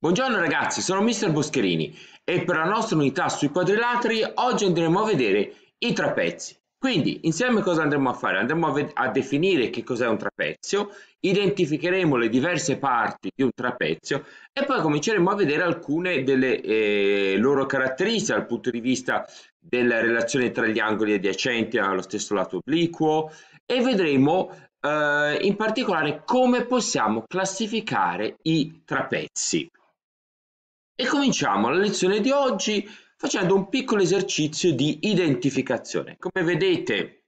Buongiorno ragazzi, sono Mr. Boscherini e per la nostra unità sui quadrilateri oggi andremo a vedere i trapezzi. Quindi insieme cosa andremo a fare? Andremo a, a definire che cos'è un trapezio, identificheremo le diverse parti di un trapezio e poi cominceremo a vedere alcune delle eh, loro caratteristiche dal punto di vista della relazione tra gli angoli adiacenti allo stesso lato obliquo e vedremo eh, in particolare come possiamo classificare i trapezzi. E cominciamo la lezione di oggi facendo un piccolo esercizio di identificazione. Come vedete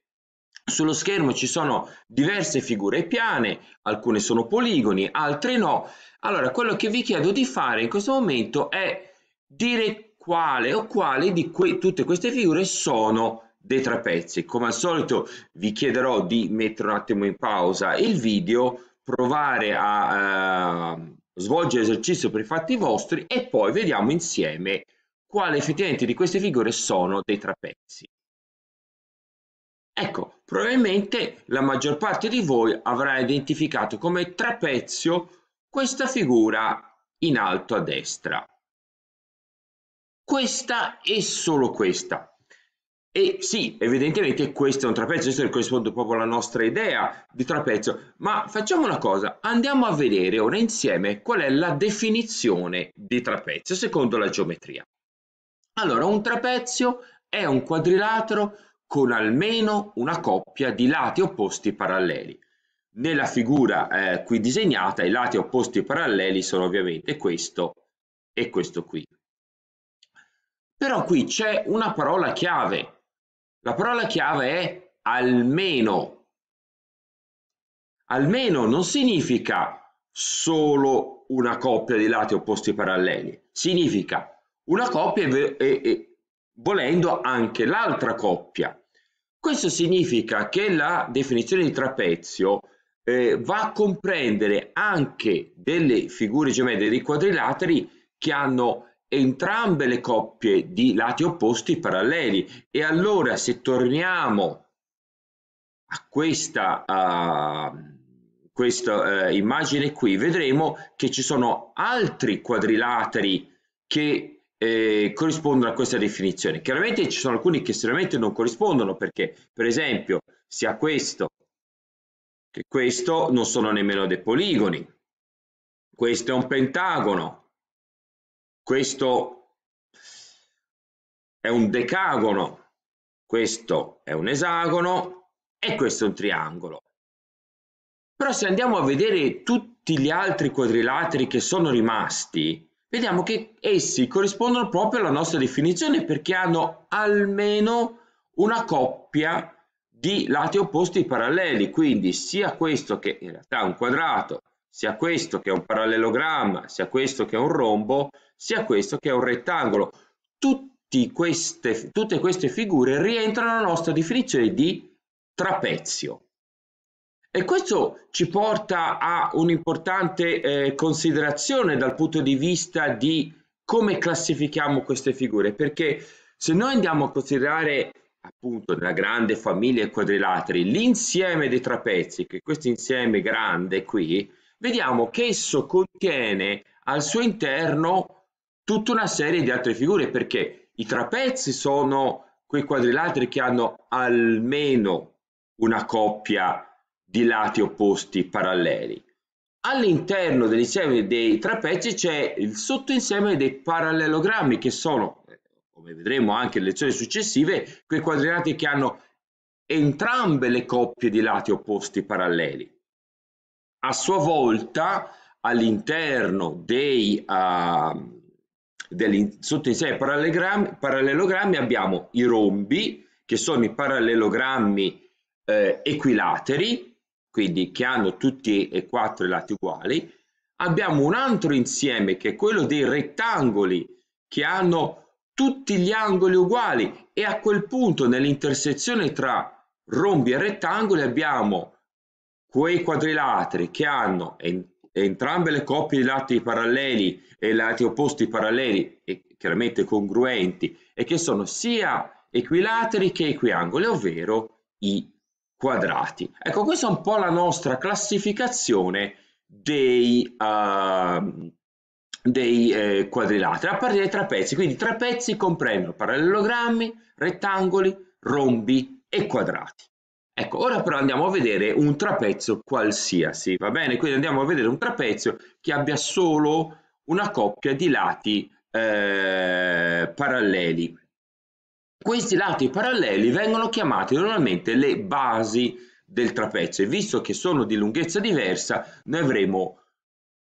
sullo schermo ci sono diverse figure piane, alcune sono poligoni, altre no. Allora, quello che vi chiedo di fare in questo momento è dire quale o quale di que tutte queste figure sono dei trapezzi. Come al solito vi chiederò di mettere un attimo in pausa il video, provare a... Eh, svolge l'esercizio per i fatti vostri e poi vediamo insieme quale effettivamente di queste figure sono dei trapezi. Ecco, probabilmente la maggior parte di voi avrà identificato come trapezio questa figura in alto a destra. Questa e solo questa, e sì, evidentemente questo è un trapezio, questo corrisponde proprio alla nostra idea di trapezio, ma facciamo una cosa, andiamo a vedere ora insieme qual è la definizione di trapezio secondo la geometria. Allora, un trapezio è un quadrilatero con almeno una coppia di lati opposti paralleli. Nella figura eh, qui disegnata i lati opposti paralleli sono ovviamente questo e questo qui. Però qui c'è una parola chiave la parola chiave è almeno. Almeno non significa solo una coppia di lati opposti paralleli, significa una coppia e, e, e volendo anche l'altra coppia. Questo significa che la definizione di trapezio eh, va a comprendere anche delle figure gemelle, dei quadrilateri che hanno entrambe le coppie di lati opposti paralleli e allora se torniamo a questa, a questa eh, immagine qui vedremo che ci sono altri quadrilateri che eh, corrispondono a questa definizione chiaramente ci sono alcuni che estremamente non corrispondono perché per esempio sia questo che questo non sono nemmeno dei poligoni questo è un pentagono questo è un decagono, questo è un esagono e questo è un triangolo. Però se andiamo a vedere tutti gli altri quadrilateri che sono rimasti, vediamo che essi corrispondono proprio alla nostra definizione perché hanno almeno una coppia di lati opposti paralleli, quindi sia questo che in realtà è un quadrato, sia questo che è un parallelogramma, sia questo che è un rombo, sia questo che è un rettangolo. Queste, tutte queste figure rientrano nella nostra definizione di trapezio. E questo ci porta a un'importante eh, considerazione dal punto di vista di come classifichiamo queste figure, perché se noi andiamo a considerare appunto nella grande famiglia quadrilateri l'insieme dei trapezi, che questo insieme grande qui vediamo che esso contiene al suo interno tutta una serie di altre figure perché i trapezzi sono quei quadrilateri che hanno almeno una coppia di lati opposti paralleli. All'interno dell'insieme dei trapezzi c'è il sottoinsieme dei parallelogrammi che sono, come vedremo anche nelle lezioni successive, quei quadrilateri che hanno entrambe le coppie di lati opposti paralleli a sua volta all'interno dei uh, degli, sotto i sei parallelogrammi abbiamo i rombi che sono i parallelogrammi eh, equilateri quindi che hanno tutti e quattro i lati uguali abbiamo un altro insieme che è quello dei rettangoli che hanno tutti gli angoli uguali e a quel punto nell'intersezione tra rombi e rettangoli abbiamo quei quadrilateri che hanno entrambe le coppie di lati paralleli e lati opposti paralleli e chiaramente congruenti e che sono sia equilateri che equiangoli, ovvero i quadrati. Ecco, questa è un po' la nostra classificazione dei, uh, dei eh, quadrilateri a partire dai trapezzi. Quindi i trapezzi comprendono parallelogrammi, rettangoli, rombi e quadrati. Ecco, ora però andiamo a vedere un trapezio qualsiasi, va bene? Quindi andiamo a vedere un trapezio che abbia solo una coppia di lati eh, paralleli. Questi lati paralleli vengono chiamati normalmente le basi del trapezio e visto che sono di lunghezza diversa, noi avremo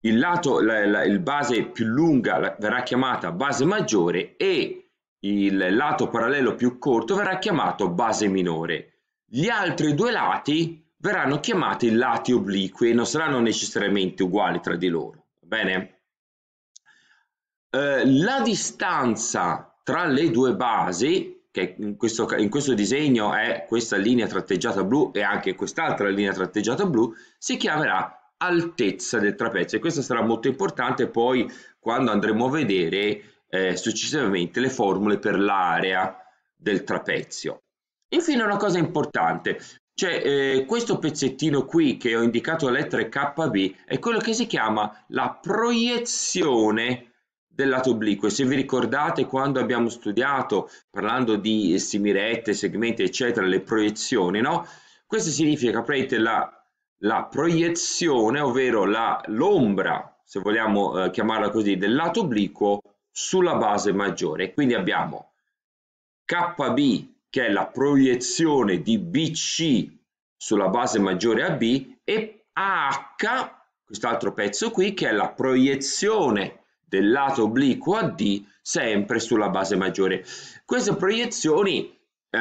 il lato, la, la il base più lunga la, verrà chiamata base maggiore e il lato parallelo più corto verrà chiamato base minore. Gli altri due lati verranno chiamati lati obliqui e non saranno necessariamente uguali tra di loro. Va bene? Eh, la distanza tra le due basi, che in questo, in questo disegno è questa linea tratteggiata blu e anche quest'altra linea tratteggiata blu, si chiamerà altezza del trapezio e questo sarà molto importante poi quando andremo a vedere eh, successivamente le formule per l'area del trapezio. Infine una cosa importante, cioè eh, questo pezzettino qui che ho indicato a lettere KB è quello che si chiama la proiezione del lato obliquo e se vi ricordate quando abbiamo studiato parlando di simirette, segmenti eccetera, le proiezioni, no? Questo significa, prendete la, la, proiezione, ovvero l'ombra, se vogliamo eh, chiamarla così, del lato obliquo sulla base maggiore. Quindi abbiamo KB che è la proiezione di BC sulla base maggiore AB e AH, quest'altro pezzo qui, che è la proiezione del lato obliquo AD sempre sulla base maggiore. Queste proiezioni eh,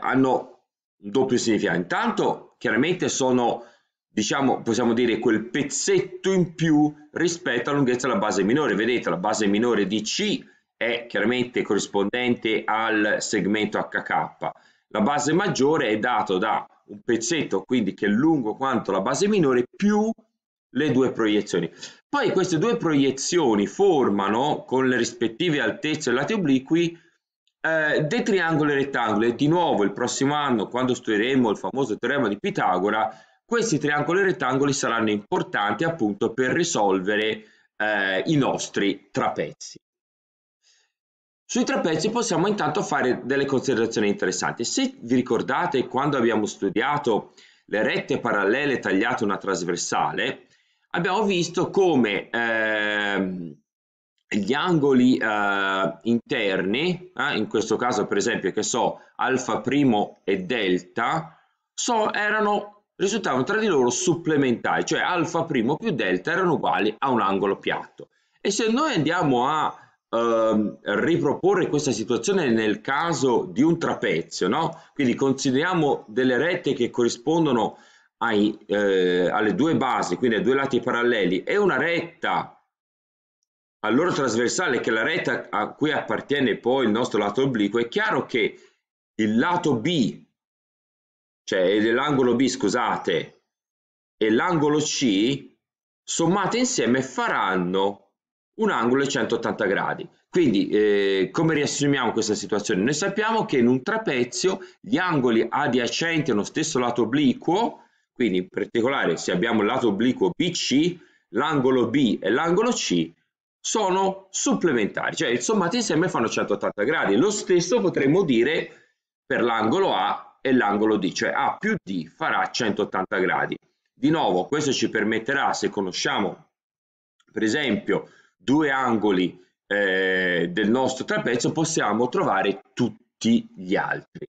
hanno un doppio significato. Intanto chiaramente sono, diciamo, possiamo dire quel pezzetto in più rispetto alla lunghezza della base minore. Vedete, la base minore di C è chiaramente corrispondente al segmento HK. La base maggiore è data da un pezzetto, quindi che è lungo quanto la base minore, più le due proiezioni. Poi queste due proiezioni formano, con le rispettive altezze e lati obliqui, eh, dei triangoli rettangoli. E di nuovo, il prossimo anno, quando studieremo il famoso teorema di Pitagora, questi triangoli rettangoli saranno importanti appunto per risolvere eh, i nostri trapezzi. Sui trapezi possiamo intanto fare delle considerazioni interessanti. Se vi ricordate quando abbiamo studiato le rette parallele tagliate una trasversale, abbiamo visto come eh, gli angoli eh, interni, eh, in questo caso per esempio che so alfa primo e delta, so, erano, risultavano tra di loro supplementari, cioè alfa primo più delta erano uguali a un angolo piatto. E se noi andiamo a Ehm, riproporre questa situazione nel caso di un trapezio, no? Quindi consideriamo delle rette che corrispondono ai, eh, alle due basi, quindi ai due lati paralleli, e una retta loro trasversale che è la retta a cui appartiene poi il nostro lato obliquo, è chiaro che il lato B, cioè l'angolo B, scusate, e l'angolo C, sommate insieme faranno un angolo di 180 gradi. Quindi eh, come riassumiamo questa situazione? Noi sappiamo che in un trapezio gli angoli adiacenti allo stesso lato obliquo, quindi in particolare se abbiamo il lato obliquo BC, l'angolo B e l'angolo C sono supplementari, cioè il insieme fanno 180 gradi. Lo stesso potremmo dire per l'angolo A e l'angolo D, cioè A più D farà 180 gradi. Di nuovo questo ci permetterà, se conosciamo per esempio due angoli eh, del nostro trapezio possiamo trovare tutti gli altri.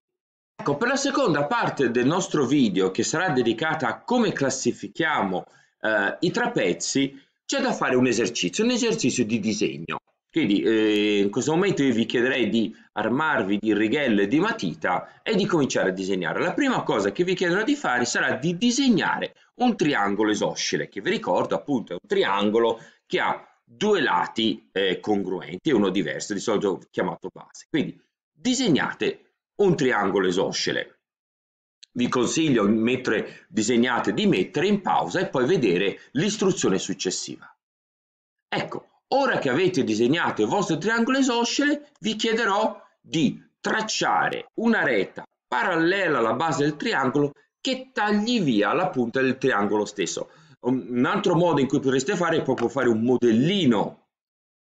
Ecco, per la seconda parte del nostro video, che sarà dedicata a come classifichiamo eh, i trapezi, c'è da fare un esercizio, un esercizio di disegno. Quindi eh, in questo momento io vi chiederei di armarvi di righello e di matita e di cominciare a disegnare. La prima cosa che vi chiederò di fare sarà di disegnare un triangolo isoscele, che vi ricordo appunto è un triangolo che ha due lati eh, congruenti e uno diverso, di solito chiamato base. Quindi disegnate un triangolo esoscele. Vi consiglio, mentre disegnate, di mettere in pausa e poi vedere l'istruzione successiva. Ecco, ora che avete disegnato il vostro triangolo esoscele, vi chiederò di tracciare una retta parallela alla base del triangolo che tagli via la punta del triangolo stesso. Un altro modo in cui potreste fare è proprio fare un modellino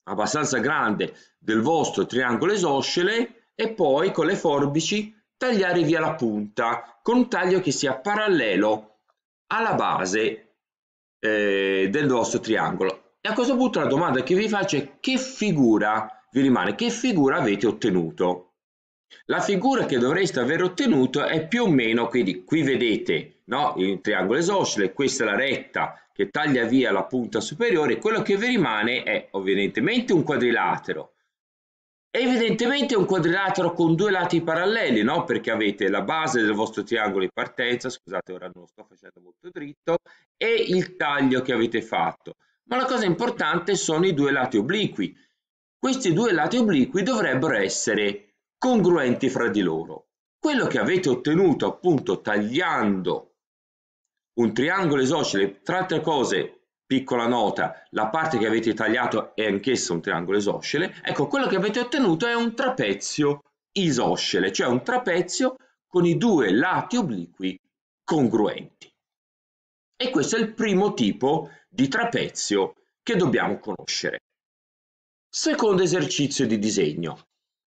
abbastanza grande del vostro triangolo isoscele e poi con le forbici tagliare via la punta con un taglio che sia parallelo alla base eh, del vostro triangolo. E a questo punto la domanda che vi faccio è che figura vi rimane, che figura avete ottenuto? La figura che dovreste aver ottenuto è più o meno, quindi qui vedete no? il triangolo isoscele, questa è la retta che taglia via la punta superiore, quello che vi rimane è evidentemente un quadrilatero. Evidentemente un quadrilatero con due lati paralleli, no? Perché avete la base del vostro triangolo di partenza, scusate ora non lo sto facendo molto dritto, e il taglio che avete fatto. Ma la cosa importante sono i due lati obliqui. Questi due lati obliqui dovrebbero essere congruenti fra di loro. Quello che avete ottenuto appunto tagliando un triangolo isoscele, tra altre cose, piccola nota, la parte che avete tagliato è anch'essa un triangolo isoscele, ecco, quello che avete ottenuto è un trapezio isoscele, cioè un trapezio con i due lati obliqui congruenti. E questo è il primo tipo di trapezio che dobbiamo conoscere. Secondo esercizio di disegno.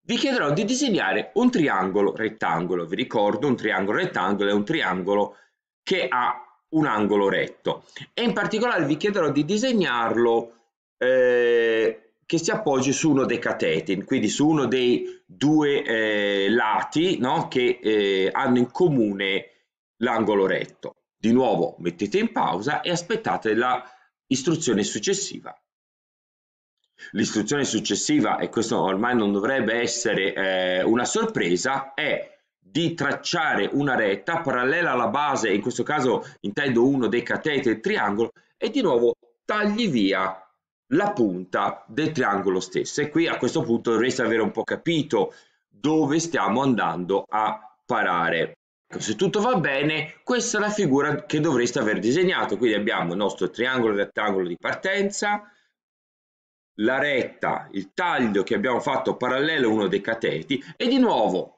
Vi chiederò di disegnare un triangolo rettangolo. Vi ricordo, un triangolo rettangolo è un triangolo che ha un angolo retto e in particolare vi chiederò di disegnarlo eh, che si appoggi su uno dei catetin, quindi su uno dei due eh, lati no? che eh, hanno in comune l'angolo retto. Di nuovo mettete in pausa e aspettate l'istruzione successiva. L'istruzione successiva, e questo ormai non dovrebbe essere eh, una sorpresa, è di tracciare una retta parallela alla base, in questo caso intendo uno dei cateti del triangolo, e di nuovo tagli via la punta del triangolo stesso. E qui a questo punto dovreste avere un po' capito dove stiamo andando a parare. Se tutto va bene, questa è la figura che dovreste aver disegnato. Quindi abbiamo il nostro triangolo rettangolo di partenza, la retta, il taglio che abbiamo fatto parallelo a uno dei cateti e di nuovo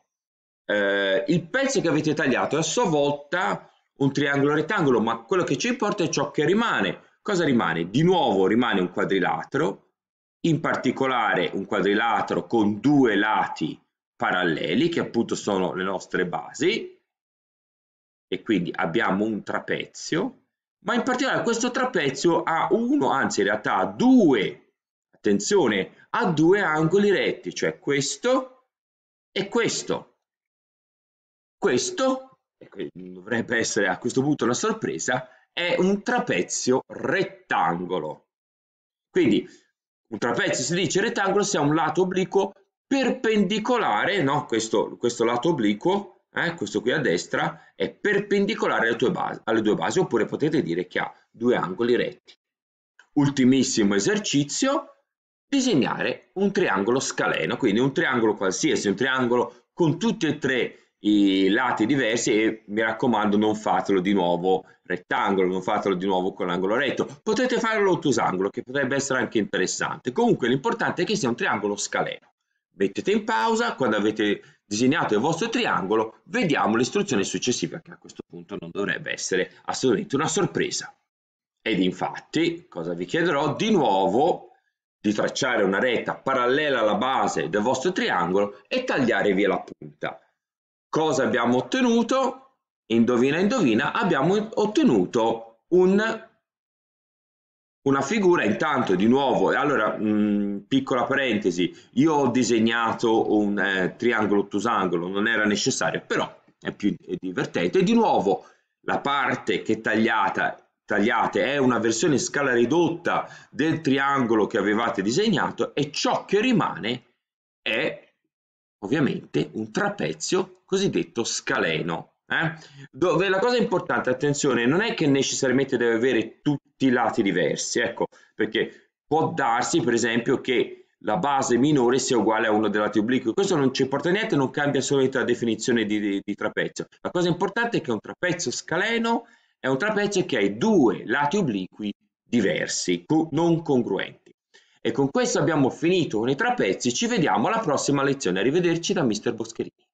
eh, il pezzo che avete tagliato è a sua volta un triangolo rettangolo, ma quello che ci importa è ciò che rimane. Cosa rimane? Di nuovo rimane un quadrilatero, in particolare un quadrilatero con due lati paralleli, che appunto sono le nostre basi, e quindi abbiamo un trapezio, ma in particolare questo trapezio ha uno, anzi in realtà ha due, attenzione, ha due angoli retti, cioè questo e questo. Questo, dovrebbe essere a questo punto una sorpresa, è un trapezio rettangolo. Quindi un trapezio si dice rettangolo se ha un lato obliquo perpendicolare, no? questo, questo lato obliquo, eh? questo qui a destra, è perpendicolare alle, base, alle due basi, oppure potete dire che ha due angoli retti. Ultimissimo esercizio, disegnare un triangolo scaleno, quindi un triangolo qualsiasi, un triangolo con tutti e tre i i lati diversi e mi raccomando non fatelo di nuovo rettangolo, non fatelo di nuovo con l'angolo retto. Potete fare l'ottusangolo che potrebbe essere anche interessante. Comunque l'importante è che sia un triangolo scaleno. Mettete in pausa, quando avete disegnato il vostro triangolo, vediamo l'istruzione successiva che a questo punto non dovrebbe essere assolutamente una sorpresa. Ed infatti, cosa vi chiederò? Di nuovo di tracciare una retta parallela alla base del vostro triangolo e tagliare via la punta Cosa abbiamo ottenuto? Indovina, indovina, abbiamo ottenuto un, una figura intanto di nuovo. Allora, mh, mm, piccola parentesi, io ho disegnato un eh, triangolo ottusangolo, non era necessario, però è più è divertente. E di nuovo la parte che tagliata tagliate è una versione scala ridotta del triangolo che avevate disegnato e ciò che rimane è ovviamente un trapezio cosiddetto scaleno. Eh? Dove la cosa importante, attenzione, non è che necessariamente deve avere tutti i lati diversi, ecco, perché può darsi per esempio che la base minore sia uguale a uno dei lati obliqui, questo non ci importa niente, non cambia solamente la definizione di, di, di trapezio. La cosa importante è che un trapezio scaleno è un trapezio che ha due lati obliqui diversi, non congruenti. E con questo abbiamo finito con i trapezzi, ci vediamo alla prossima lezione, arrivederci da Mr. Boscherini.